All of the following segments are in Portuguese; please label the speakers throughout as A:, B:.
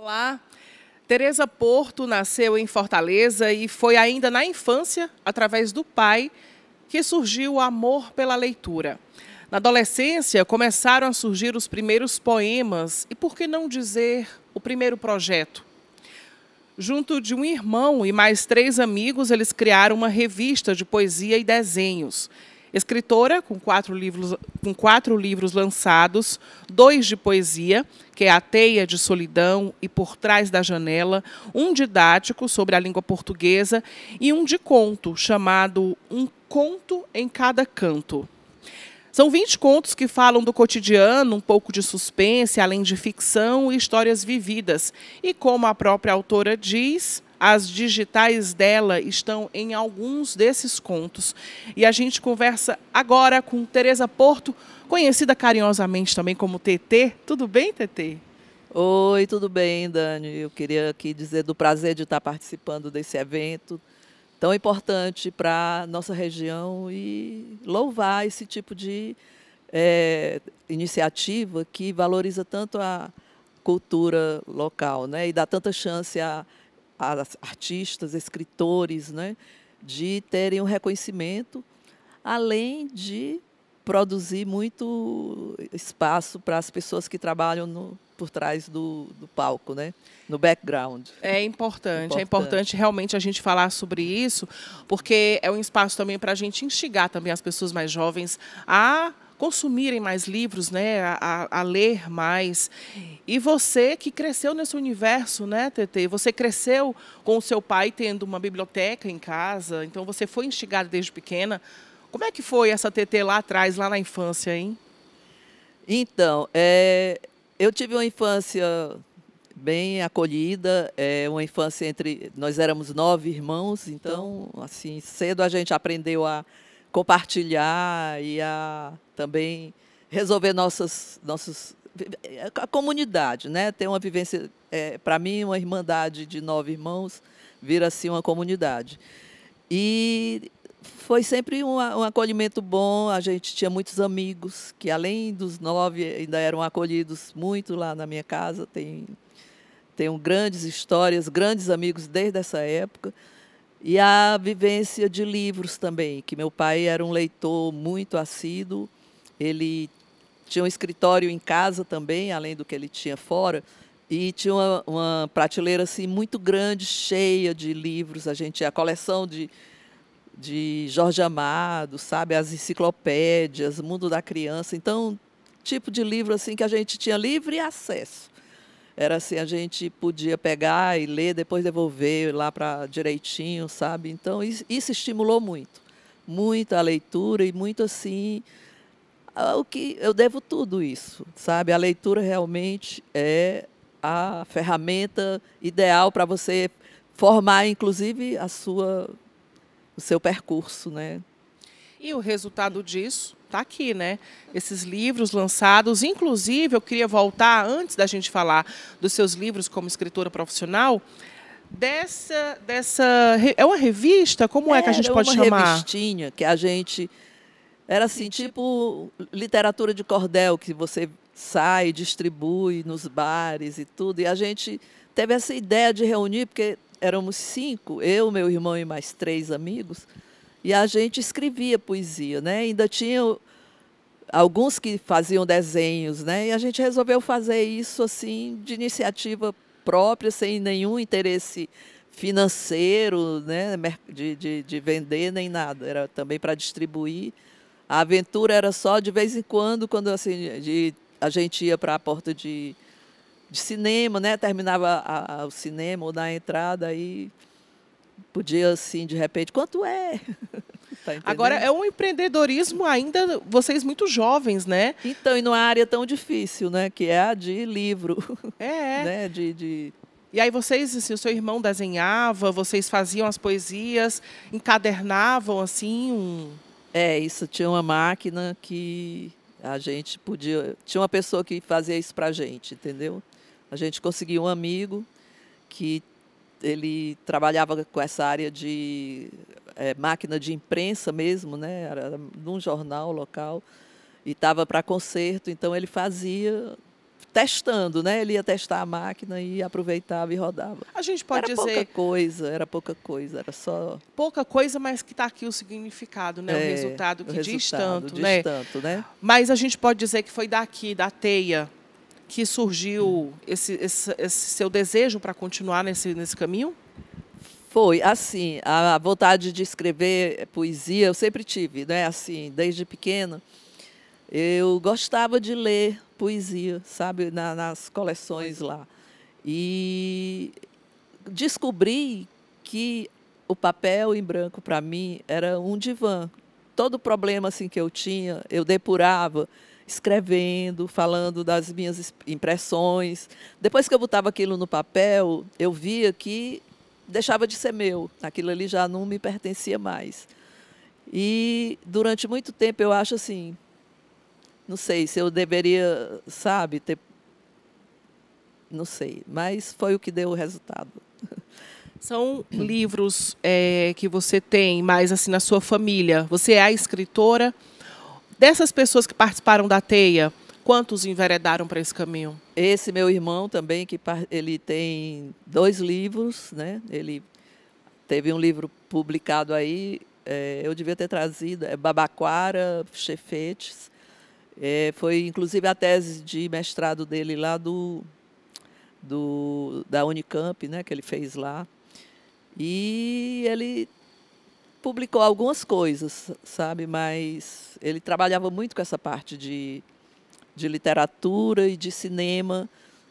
A: Olá. Teresa
B: Porto nasceu em Fortaleza e foi ainda na infância, através do pai, que surgiu o amor pela leitura. Na adolescência, começaram a surgir os primeiros poemas e, por que não dizer, o primeiro projeto. Junto de um irmão e mais três amigos, eles criaram uma revista de poesia e desenhos escritora com quatro livros, com quatro livros lançados, dois de poesia, que é A Teia de Solidão e Por Trás da Janela, um didático sobre a língua portuguesa e um de conto chamado Um Conto em Cada Canto. São 20 contos que falam do cotidiano, um pouco de suspense, além de ficção e histórias vividas. E como a própria autora diz, as digitais dela estão em alguns desses contos. E a gente conversa agora com Tereza Porto, conhecida carinhosamente também como
A: TT. Tudo bem, TT? Oi, tudo bem, Dani? Eu queria aqui dizer do prazer de estar participando desse evento tão importante para nossa região e louvar esse tipo de é, iniciativa que valoriza tanto a cultura local, né? E dá tanta chance a artistas, escritores, né, de terem um reconhecimento, além de produzir muito espaço para as pessoas que trabalham no, por trás do, do, palco, né? No background. É importante, é
B: importante, é importante realmente a gente falar sobre isso, porque é um espaço também para a gente instigar também as pessoas mais jovens a consumirem mais livros, né, a, a, ler mais. E você que cresceu nesse universo, né, TT? Você cresceu com o seu pai tendo uma biblioteca em casa, então você foi instigada desde pequena.
A: Como é que foi essa TT lá atrás, lá na infância, hein? Então, é, eu tive uma infância bem acolhida, é uma infância entre nós éramos nove irmãos, então, então. assim cedo a gente aprendeu a compartilhar e a também resolver nossas nossos a comunidade, né? Ter uma vivência é, para mim uma irmandade de nove irmãos vira assim uma comunidade e foi sempre um, um, acolhimento bom. A gente tinha muitos amigos que além dos nove ainda eram acolhidos muito lá na minha casa. Tem tenho grandes histórias, grandes amigos desde essa época. E a vivência de livros também, que meu pai era um leitor muito assíduo, ele tinha um escritório em casa também, além do que ele tinha fora, e tinha uma, uma prateleira assim muito grande, cheia de livros. A gente a coleção de de Jorge Amado, sabe, as enciclopédias, Mundo da Criança. Então, tipo de livro assim que a gente tinha livre acesso era assim, a gente podia pegar e ler, depois devolver lá para direitinho, sabe? Então, isso estimulou muito, muito a leitura e muito assim, o que eu devo tudo isso, sabe? A leitura realmente é a ferramenta ideal para você formar, inclusive, a sua, o seu percurso, né?
B: E o resultado disso está aqui, né? Esses livros lançados, inclusive eu queria voltar antes da gente falar dos seus livros como escritora profissional
A: dessa dessa
B: é uma revista
A: como é que a gente pode chamar? É uma revistinha que a gente era assim tipo literatura de cordel que você sai, distribui nos bares e tudo e a gente teve essa ideia de reunir porque éramos cinco, eu, meu irmão e mais três amigos e a gente escrevia poesia, né? Ainda tinha alguns que faziam desenhos, né? E a gente resolveu fazer isso assim de iniciativa própria, sem nenhum interesse financeiro, né? De, de, de vender nem nada. Era também para distribuir. A aventura era só de vez em quando, quando assim, de, a gente ia para a porta de, de cinema, né? Terminava a, a, o cinema ou na entrada aí. E podia, assim, de repente, quanto é? Tá Agora, é um
B: empreendedorismo ainda, vocês muito jovens, né? Então, e numa é área tão difícil, né? Que é a de livro. É. é. Né? De, de... E aí vocês, se assim, o seu irmão desenhava, vocês faziam as poesias, encadernavam, assim, um...
A: É, isso, tinha uma máquina que a gente podia... Tinha uma pessoa que fazia isso pra gente, entendeu? A gente conseguia um amigo que ele trabalhava com essa área de é, máquina de imprensa mesmo, né? Era num jornal local e estava para concerto, então ele fazia testando, né? Ele ia testar a máquina e aproveitava e rodava. A gente pode era dizer pouca coisa, era pouca coisa, era só
B: pouca coisa, mas que está aqui o significado, né? É, o resultado que o resultado diz tanto, diz né? tanto, né? Mas a gente pode dizer que foi daqui, da teia, que surgiu esse, esse, esse seu desejo para continuar nesse, nesse caminho?
A: Foi, assim, a vontade de escrever poesia eu sempre tive, né? Assim, desde pequena. Eu gostava de ler poesia, sabe, na, nas coleções lá. E descobri que o papel em branco para mim era um divã. Todo problema assim que eu tinha, eu depurava escrevendo, falando das minhas impressões. Depois que eu botava aquilo no papel, eu via que deixava de ser meu, aquilo ali já não me pertencia mais. E durante muito tempo eu acho assim, não sei se eu deveria, sabe, ter não sei, mas foi o que deu o resultado.
B: São livros é, que você tem, mas assim na sua família. Você é a escritora? Dessas pessoas que participaram da teia, quantos enveredaram para esse caminho?
A: Esse meu irmão também, que ele tem dois livros, né? Ele teve um livro publicado aí, é, eu devia ter trazido, é Babaquara, Chefetes. É, foi inclusive a tese de mestrado dele lá do, do, da Unicamp, né, que ele fez lá. E ele publicou algumas coisas, sabe? Mas ele trabalhava muito com essa parte de, de literatura e de cinema,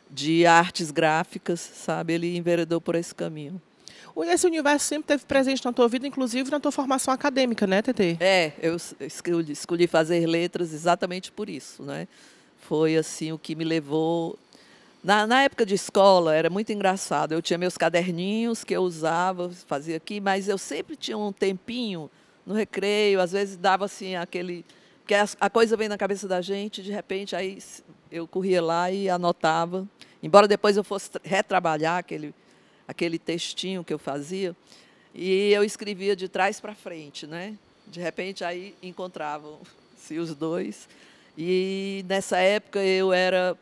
A: de artes gráficas, sabe? Ele enveredou por esse caminho. Esse universo sempre teve presente na tua vida, inclusive na tua formação acadêmica, né, Tete? É, eu escolhi fazer letras exatamente por isso, né? Foi assim o que me levou na, na, época de escola era muito engraçado. Eu tinha meus caderninhos que eu usava, fazia aqui, mas eu sempre tinha um tempinho no recreio. Às vezes dava assim aquele. Porque a, a coisa vem na cabeça da gente, de repente, aí eu corria lá e anotava. Embora depois eu fosse retrabalhar aquele, aquele textinho que eu fazia, e eu escrevia de trás para frente, né? De repente aí encontravam-se os dois. E nessa época eu era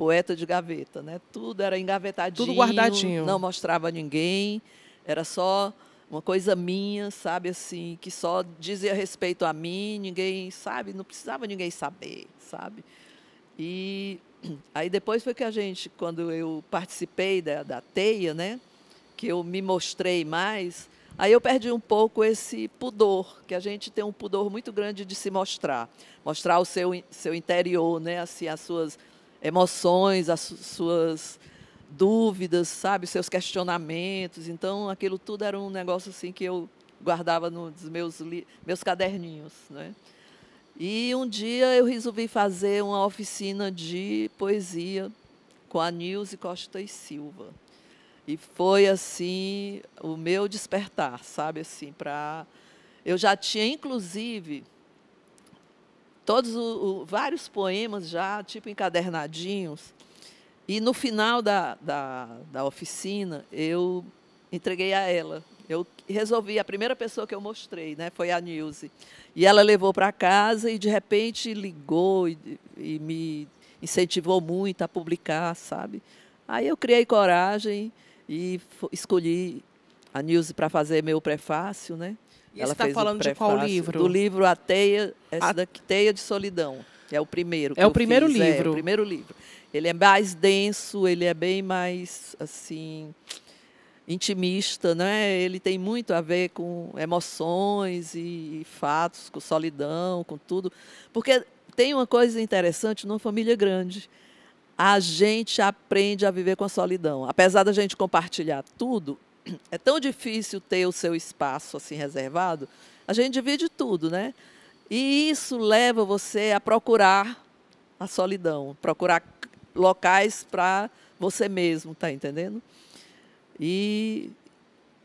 A: poeta de gaveta, né? Tudo era engavetadinho. Tudo guardadinho. Não mostrava a ninguém. Era só uma coisa minha, sabe, assim, que só dizia respeito a mim, ninguém, sabe, não precisava ninguém saber, sabe? E aí depois foi que a gente, quando eu participei da, da teia, né, que eu me mostrei mais, aí eu perdi um pouco esse pudor, que a gente tem um pudor muito grande de se mostrar, mostrar o seu, seu interior, né, assim, as suas emoções, as suas dúvidas, sabe, seus questionamentos. Então, aquilo tudo era um negócio assim que eu guardava nos meus meus caderninhos, né? E um dia eu resolvi fazer uma oficina de poesia com a Nilce Costa e Silva. E foi assim o meu despertar, sabe assim, para eu já tinha inclusive todos vários poemas já, tipo encadernadinhos. E no final da, da, da oficina, eu entreguei a ela. Eu resolvi, a primeira pessoa que eu mostrei né, foi a Nilce. E ela levou para casa e, de repente, ligou e, e me incentivou muito a publicar, sabe? Aí eu criei coragem e escolhi a Nilce para fazer meu prefácio, né? E ela está falando de qual livro? Do livro A Teia, essa A... Daqui, Teia de Solidão. É o primeiro. É o primeiro fiz, livro. É, é o primeiro livro. Ele é mais denso, ele é bem mais assim intimista, né? Ele tem muito a ver com emoções e, e fatos, com solidão, com tudo. Porque tem uma coisa interessante numa família grande. A gente aprende a viver com a solidão. Apesar da gente compartilhar tudo, é tão difícil ter o seu espaço assim reservado, a gente divide tudo, né? E isso leva você a procurar a solidão, procurar locais para você mesmo, tá entendendo? E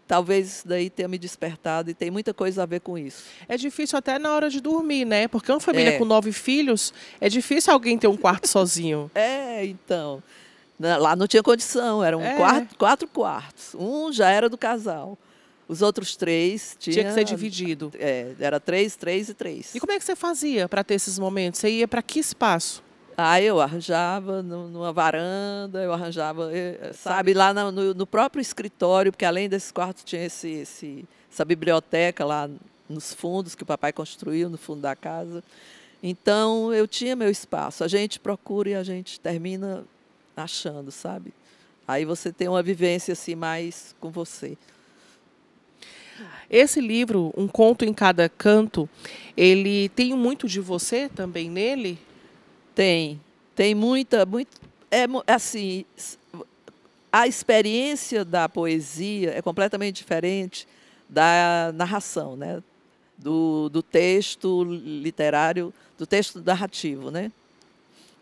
A: talvez isso daí tenha me despertado e tem muita coisa a ver com isso. É difícil até
B: na hora de dormir, né? Porque uma família é. com nove filhos, é difícil alguém ter um quarto sozinho.
A: É, então. Né? Lá não tinha condição, eram é. quatro, quatro quartos. Um já era do casal. Os outros três tinha, tinha que ser dividido. É, era três, três e três. E como é que você fazia para ter esses momentos? Você ia para que espaço? Ah, eu arranjava numa varanda, eu arranjava, eh, eh, sabe, lá no, no, próprio escritório, porque além desse quarto tinha esse, esse, essa biblioteca lá nos fundos que o papai construiu no fundo da casa. Então eu tinha meu espaço. A gente procura e a gente termina achando, sabe? Aí você tem uma vivência assim mais com você.
B: Esse livro, Um Conto em Cada Canto,
A: ele tem muito de você também nele? Tem. Tem muita, muito é assim, a experiência da poesia é completamente diferente da narração, né? Do, do texto literário, do texto narrativo, né?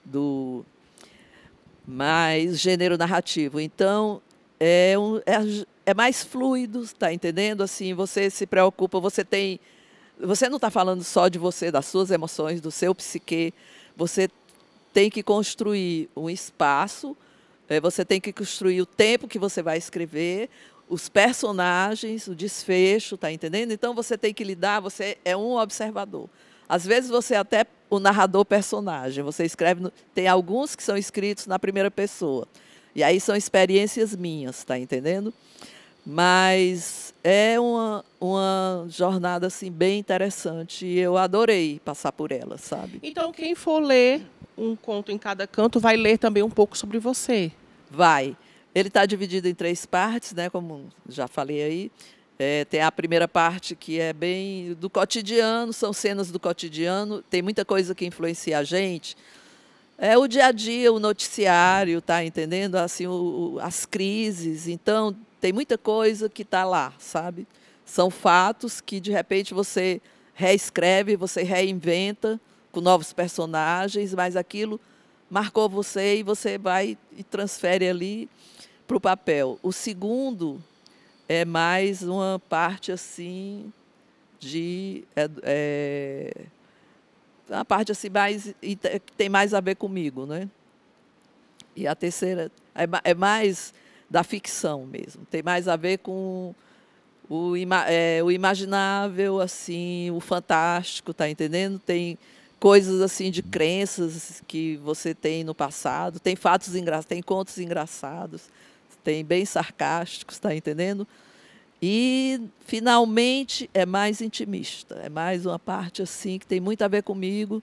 A: Do mais gênero narrativo. Então, é, um, é, é mais fluido, está entendendo? Assim, você se preocupa, você tem. Você não está falando só de você, das suas emoções, do seu psique. Você tem que construir um espaço, é, você tem que construir o tempo que você vai escrever, os personagens, o desfecho, está entendendo? Então você tem que lidar, você é um observador. Às vezes você até o narrador personagem. Você escreve. No... Tem alguns que são escritos na primeira pessoa. E aí são experiências minhas, tá entendendo? Mas é uma, uma jornada assim bem interessante e eu adorei passar por ela, sabe?
B: Então quem for ler um conto em cada canto vai ler
A: também um pouco sobre você. Vai. Ele está dividido em três partes, né? Como já falei aí. É, tem a primeira parte que é bem do cotidiano, são cenas do cotidiano, tem muita coisa que influencia a gente. É o dia a dia, o noticiário, tá entendendo? Assim, o, as crises. Então, tem muita coisa que está lá, sabe? São fatos que, de repente, você reescreve, você reinventa com novos personagens, mas aquilo marcou você e você vai e transfere ali para o papel. O segundo é mais uma parte assim de é, é, uma parte assim mais que tem mais a ver comigo, né? E a terceira é, é, mais da ficção mesmo, tem mais a ver com o, é, o imaginável, assim, o fantástico, tá entendendo? Tem coisas assim de crenças que você tem no passado, tem fatos engraçados, tem contos engraçados, tem bem sarcásticos, está entendendo? E, finalmente, é mais intimista, é mais uma parte assim que tem muito a ver comigo.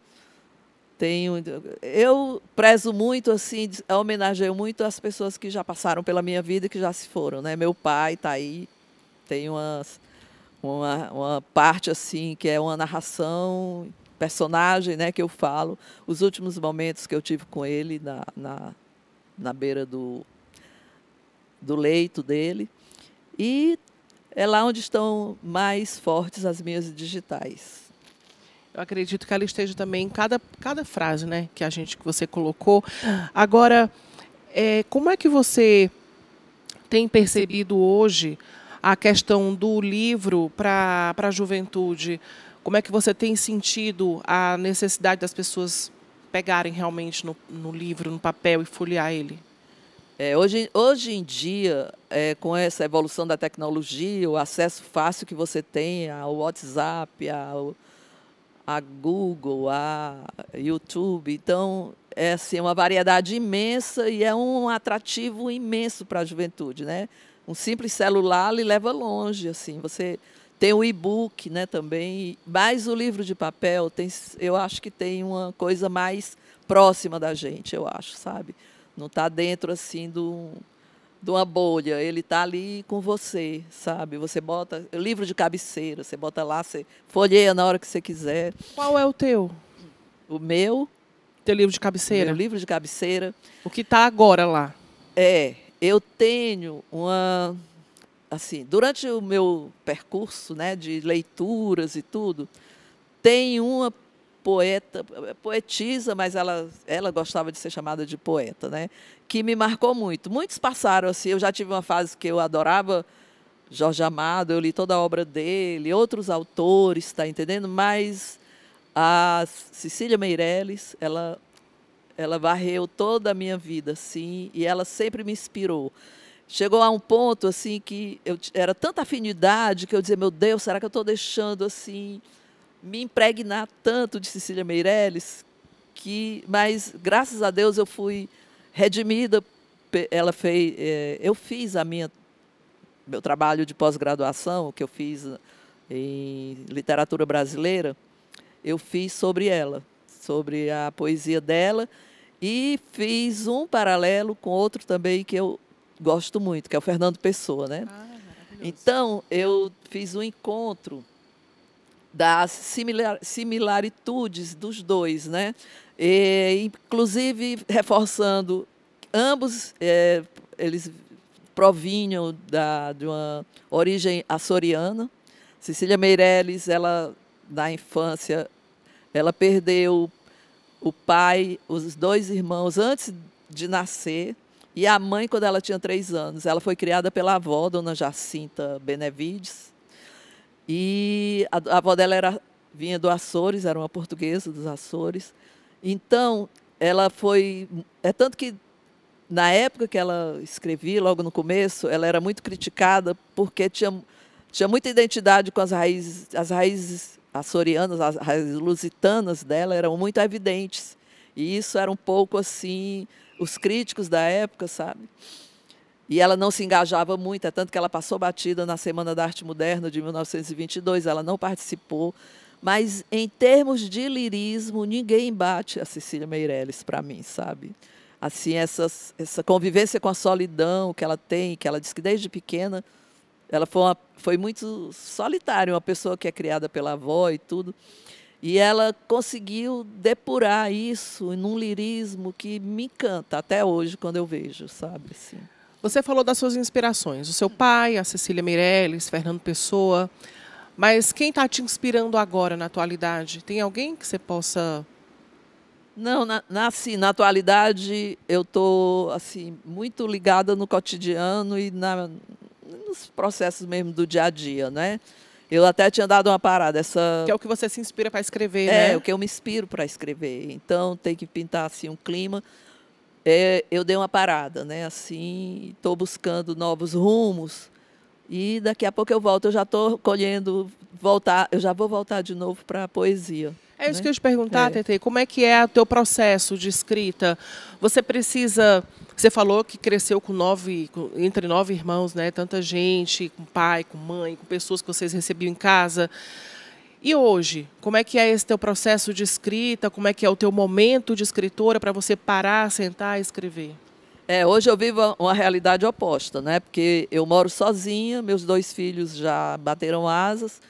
A: Tenho, eu prezo muito, assim, homenageio muito as pessoas que já passaram pela minha vida e que já se foram. Né? Meu pai está aí, tem uma, uma parte assim que é uma narração, personagem né, que eu falo, os últimos momentos que eu tive com ele na, na, na beira do, do leito dele. E é lá onde estão mais fortes as minhas digitais.
B: Eu acredito que ela esteja também em cada, cada frase, né, que a gente que você colocou. Agora, é, como é que você tem percebido hoje a questão do livro para a juventude? Como é que você tem sentido a necessidade das pessoas pegarem realmente no, no livro, no
A: papel e folhear ele? É, hoje, hoje em dia, é, com essa evolução da tecnologia, o acesso fácil que você tem ao WhatsApp, ao, a Google, a YouTube, então é assim, é uma variedade imensa e é um atrativo imenso para a juventude, né? Um simples celular lhe leva longe, assim, você tem o e-book, né, também, mas o livro de papel tem, eu acho que tem uma coisa mais próxima da gente, eu acho, sabe? Não está dentro assim do de uma bolha, ele está ali com você, sabe? Você bota livro de cabeceira, você bota lá, você folheia na hora que você quiser. Qual é o teu? O meu? Teu livro de cabeceira? Meu livro de cabeceira. O que está agora lá? É, eu tenho uma assim, durante o meu percurso, né, de leituras e tudo, tem uma poeta, é, poetisa, mas ela, ela gostava de ser chamada de poeta, né? Que me marcou muito. Muitos passaram assim. Eu já tive uma fase que eu adorava Jorge Amado, eu li toda a obra dele, outros autores, está entendendo? Mas a Cecília Meirelles, ela ela varreu toda a minha vida, assim, e ela sempre me inspirou. Chegou a um ponto assim que eu era tanta afinidade que eu dizia, meu Deus, será que eu estou deixando assim me impregnar tanto de Cecília Meirelles que, mas graças a Deus eu fui redimida. Ela fez, é, eu fiz a minha meu trabalho de pós-graduação que eu fiz ah, em literatura brasileira, eu fiz sobre ela, sobre a poesia dela e fiz um paralelo com outro também que eu gosto muito, que é o Fernando Pessoa, né? Ah, então eu fiz um encontro das similar, similaritudes dos dois, né? E, inclusive reforçando ambos é, eles provinham da, de uma origem açoriana. Cecília Meirelles, ela na infância, ela perdeu o pai, os dois irmãos antes de nascer e a mãe quando ela tinha três anos. Ela foi criada pela avó, Dona Jacinta Benevides, e a, a avó dela era, vinha do Açores, era uma portuguesa dos Açores. Então, ela foi. É tanto que, na época que ela escrevia, logo no começo, ela era muito criticada porque tinha, tinha muita identidade com as raízes, as raízes açorianas, as raízes lusitanas dela eram muito evidentes. E isso era um pouco assim, os críticos da época, sabe? E ela não se engajava muito, é tanto que ela passou batida na Semana da Arte Moderna de 1922, ela não participou. Mas, em termos de lirismo, ninguém bate a Cecília Meirelles para mim, sabe? Assim, essas, essa convivência com a solidão que ela tem, que ela diz que desde pequena ela foi, uma, foi muito solitária, uma pessoa que é criada pela avó e tudo. E ela conseguiu depurar isso num lirismo que me encanta até hoje quando eu vejo, sabe? Assim. Você falou das suas inspirações, o seu pai, a Cecília
B: Meirelles, Fernando Pessoa. Mas quem está te inspirando agora na atualidade?
A: Tem alguém que você possa. Não, na, na, assim, na atualidade eu estou assim, muito ligada no cotidiano e na, nos processos mesmo do dia a dia, né? Eu até tinha dado uma parada. Essa... Que é o que você se inspira para escrever, é, né? É, o que eu me inspiro para escrever. Então tem que pintar assim, um clima é, eu dei uma parada, né? Assim, estou buscando novos rumos e daqui a pouco eu volto. Eu já estou colhendo voltar, eu já vou voltar de novo para a poesia.
B: É né? isso que eu te perguntar, é. Tetei. Como é que é o teu processo de escrita? Você precisa você falou que cresceu com nove, entre nove irmãos, né? Tanta gente, com pai, com mãe, com pessoas que vocês recebiam em casa. E hoje, como é que é esse teu processo de escrita? Como é que é o teu momento de escritora para você parar, sentar e
A: escrever? É, hoje eu vivo uma realidade oposta, né? Porque eu moro sozinha, meus dois filhos já bateram asas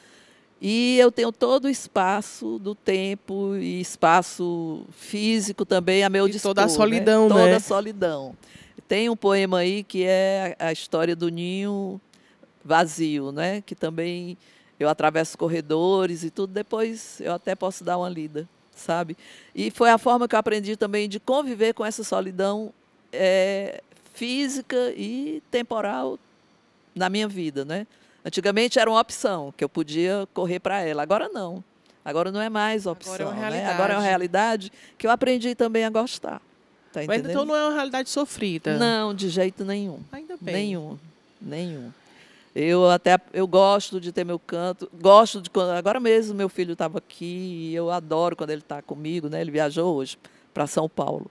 A: e eu tenho todo o espaço do tempo e espaço físico também a meu e dispor. Toda a né? solidão, né? Toda a solidão. Tem um poema aí que é a história do ninho vazio, né? Que também eu atravesso corredores e tudo, depois eu até posso dar uma lida, sabe? E foi a forma que eu aprendi também de conviver com essa solidão é, física e temporal na minha vida, né? Antigamente era uma opção, que eu podia correr para ela. Agora não. Agora não é mais é opção. Né? Agora é uma realidade, né? Agora é uma realidade que eu aprendi também a gostar. Tá Mas então não é uma realidade sofrida. Não, de jeito nenhum. Ainda bem. Nenhum. Nenhum. Eu até eu gosto de ter meu canto, gosto de quando agora mesmo meu filho estava aqui e eu adoro quando ele está comigo, né? Ele viajou hoje para São Paulo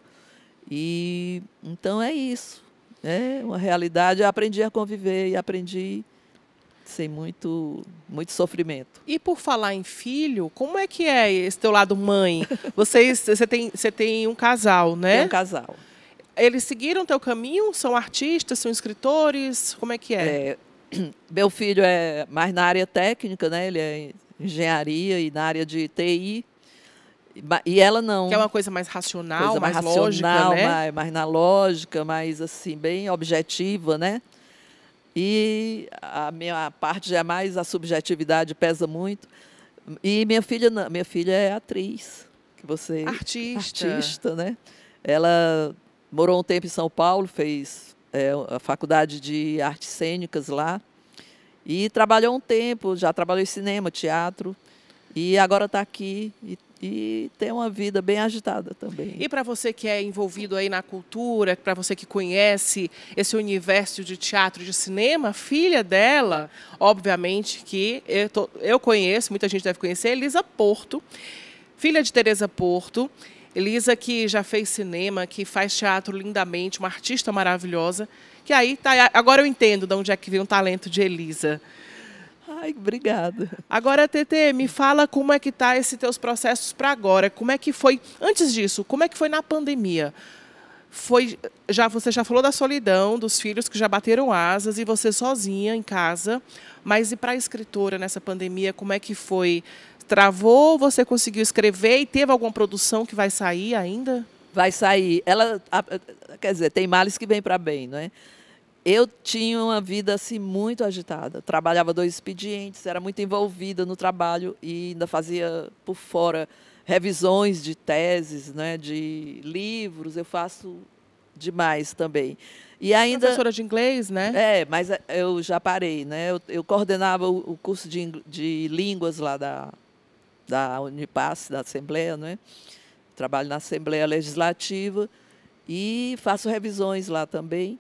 A: e então é isso, é uma realidade. Eu aprendi a conviver e aprendi sem muito muito sofrimento. E por falar
B: em filho, como é que é esse teu lado mãe? Vocês, você tem você tem um casal, né? Tem um casal
A: eles seguiram teu caminho? São artistas, são escritores? Como é que é? é Meu filho é mais na área técnica, né? Ele é engenharia e na área de TI. E ela não. Que é uma coisa mais racional, coisa mais, mais racional, lógica, né? mais, mais na lógica, mais assim, bem objetiva, né? E a minha parte é mais a subjetividade pesa muito. E minha filha, não, minha filha é atriz, que você artista, artista, né? Ela morou um tempo em São Paulo, fez é, a faculdade de artes cênicas lá. E trabalhou um tempo, já trabalhou em cinema, teatro. E agora está aqui e, e, tem uma vida bem agitada também. E para você que é envolvido aí na cultura,
B: para você que conhece esse universo de teatro, de cinema, filha dela, obviamente que eu, tô, eu conheço, muita gente deve conhecer, Elisa Porto, filha de Teresa Porto. Elisa, que já fez cinema, que faz teatro lindamente, uma artista maravilhosa. Que aí, tá, agora eu entendo de onde é que vem o talento de Elisa. Ai, obrigada. Agora, TT, me fala como é que tá esses teus processos para agora. Como é que foi, antes disso, como é que foi na pandemia? Foi, já você já falou da solidão, dos filhos que já bateram asas e você sozinha em casa, mas e para a escritora nessa pandemia, como é que foi travou? Você conseguiu
A: escrever e teve alguma produção que vai sair ainda? Vai sair. Ela, a, quer dizer, tem males que vêm para bem, não é? Eu tinha uma vida assim muito agitada. Trabalhava dois expedientes, era muito envolvida no trabalho e ainda fazia por fora revisões de teses, né, de livros. Eu faço demais também. E ainda professora de inglês, né? É, mas eu já parei, né? Eu, eu coordenava o, o curso de, de línguas lá da da Unipass, da Assembleia, né? trabalho na Assembleia Legislativa e faço revisões lá também.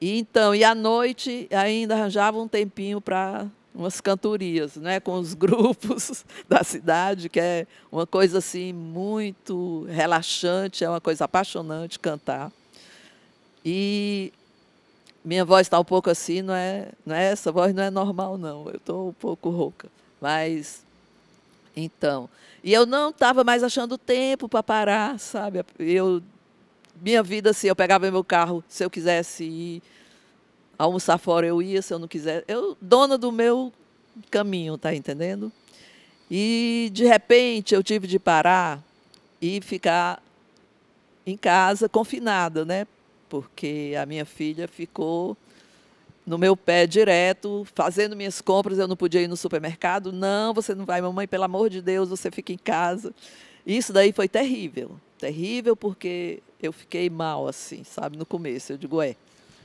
A: E então, e à noite ainda arranjava um tempinho para umas cantorias, né, com os grupos da cidade, que é uma coisa assim muito relaxante, é uma coisa apaixonante cantar. E minha voz está um pouco assim, não é, não é essa voz não é normal não, eu estou um pouco rouca, mas então, e eu não estava mais achando tempo para parar, sabe? Eu, minha vida assim, eu pegava meu carro, se eu quisesse ir almoçar fora eu ia, se eu não quisesse, eu dona do meu caminho, tá entendendo? E de repente eu tive de parar e ficar em casa confinada, né? Porque a minha filha ficou no meu pé direto, fazendo minhas compras, eu não podia ir no supermercado. Não, você não vai, mamãe, pelo amor de Deus, você fica em casa. Isso daí foi terrível, terrível porque eu fiquei mal assim, sabe, no começo. Eu digo, é.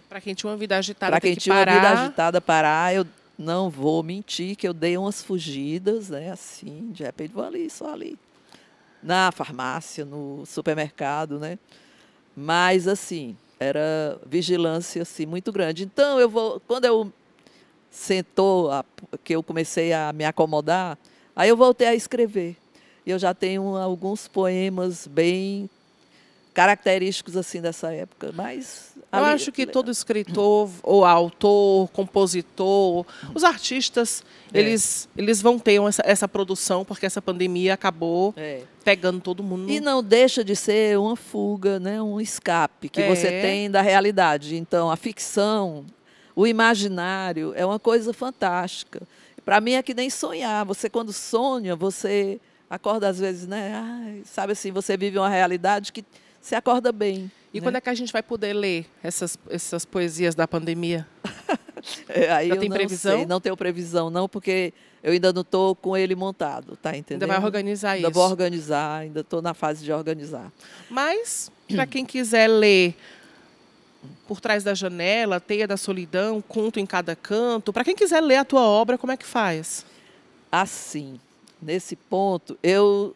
B: Para quem tinha uma vida agitada, para quem que tinha parar... uma vida
A: agitada parar, eu não vou mentir que eu dei umas fugidas, né, assim, de repente vou ali, só ali, na farmácia, no supermercado, né? Mas assim, era vigilância assim muito grande. Então eu vou, quando eu sentou, a, que eu comecei a me acomodar, aí eu voltei a escrever. Eu já tenho alguns poemas bem característicos assim dessa época, mas eu acho que
B: todo escritor ou autor, compositor, os artistas, é. eles, eles vão ter essa, essa, produção porque essa pandemia acabou é. pegando todo mundo. E não
A: deixa de ser uma fuga, né, um escape que é. você tem da realidade. Então, a ficção, o imaginário é uma coisa fantástica. Para mim é que nem sonhar. Você quando sonha, você acorda às vezes, né? Ai, sabe assim, você vive uma realidade que você acorda bem. E né? quando é que a gente vai poder ler essas, essas poesias da pandemia? é, aí Já eu tem não previsão? Sei, não tenho previsão, não, porque eu ainda não estou com ele montado, tá entendendo? Ainda vai organizar ainda isso. Ainda vou organizar, ainda estou na fase de organizar.
B: Mas, para quem quiser ler por trás da janela, Teia da Solidão, Conto em Cada Canto. Para quem
A: quiser ler a tua obra, como é que faz? Assim, nesse ponto, eu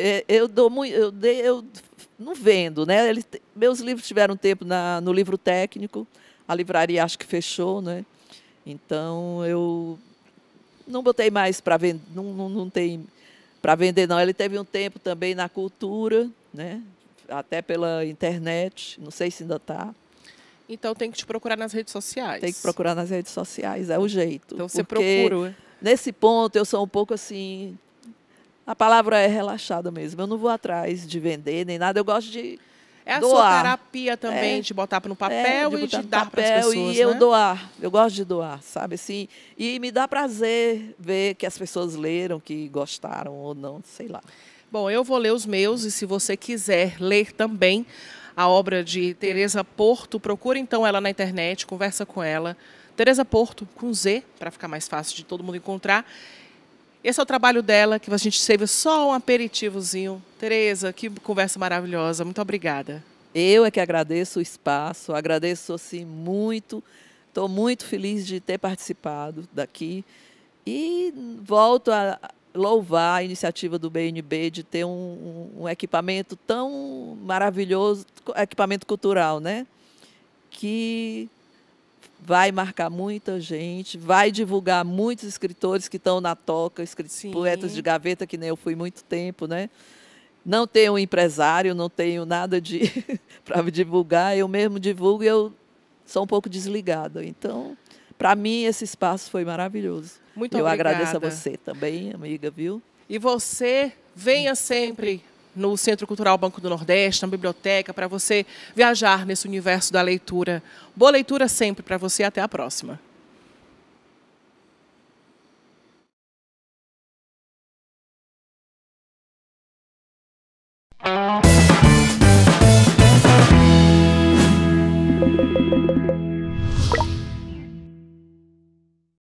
A: é, eu dou muito, eu, dei, eu não vendo, né? Ele, meus livros tiveram tempo na, no livro técnico, a livraria acho que fechou, né? Então eu não botei mais para vender, não, não, não tem para vender não. Ele teve um tempo também na cultura, né? Até pela internet, não sei se ainda está.
B: Então tem que te procurar nas redes sociais. Tem que procurar
A: nas redes sociais, é o jeito. Então você procura. Nesse ponto eu sou um pouco assim, a palavra é relaxada mesmo. Eu não vou atrás de vender nem nada. Eu gosto de é a doar. sua
B: terapia também, é, de
A: botar no é, papel é, de e de dar para as pessoas. E né? eu doar. Eu gosto de doar, sabe? Assim, e me dá prazer ver que as pessoas leram, que gostaram ou não, sei lá. Bom, eu vou ler os
B: meus e se você quiser ler também a obra de Teresa Porto, procura então ela na internet, conversa com ela. Teresa Porto com Z, para ficar mais fácil de todo mundo encontrar. Esse é o trabalho dela, que a gente teve só um aperitivozinho. Tereza, que conversa maravilhosa. Muito obrigada. Eu
A: é que agradeço o espaço, agradeço assim muito. Estou muito feliz de ter participado daqui. E volto a louvar a iniciativa do BNB de ter um, um equipamento tão maravilhoso, equipamento cultural, né? Que vai marcar muita gente, vai divulgar muitos escritores que estão na toca, poetas de gaveta, que nem eu fui muito tempo, né? Não tenho empresário, não tenho nada de para divulgar, eu mesmo divulgo e eu sou um pouco desligada. Então, para mim, esse espaço foi maravilhoso. Muito eu obrigada. Eu agradeço a você também, amiga, viu? E
B: você, venha sempre no Centro Cultural Banco do Nordeste, na biblioteca, para você viajar nesse universo da leitura. Boa leitura sempre para você até a próxima.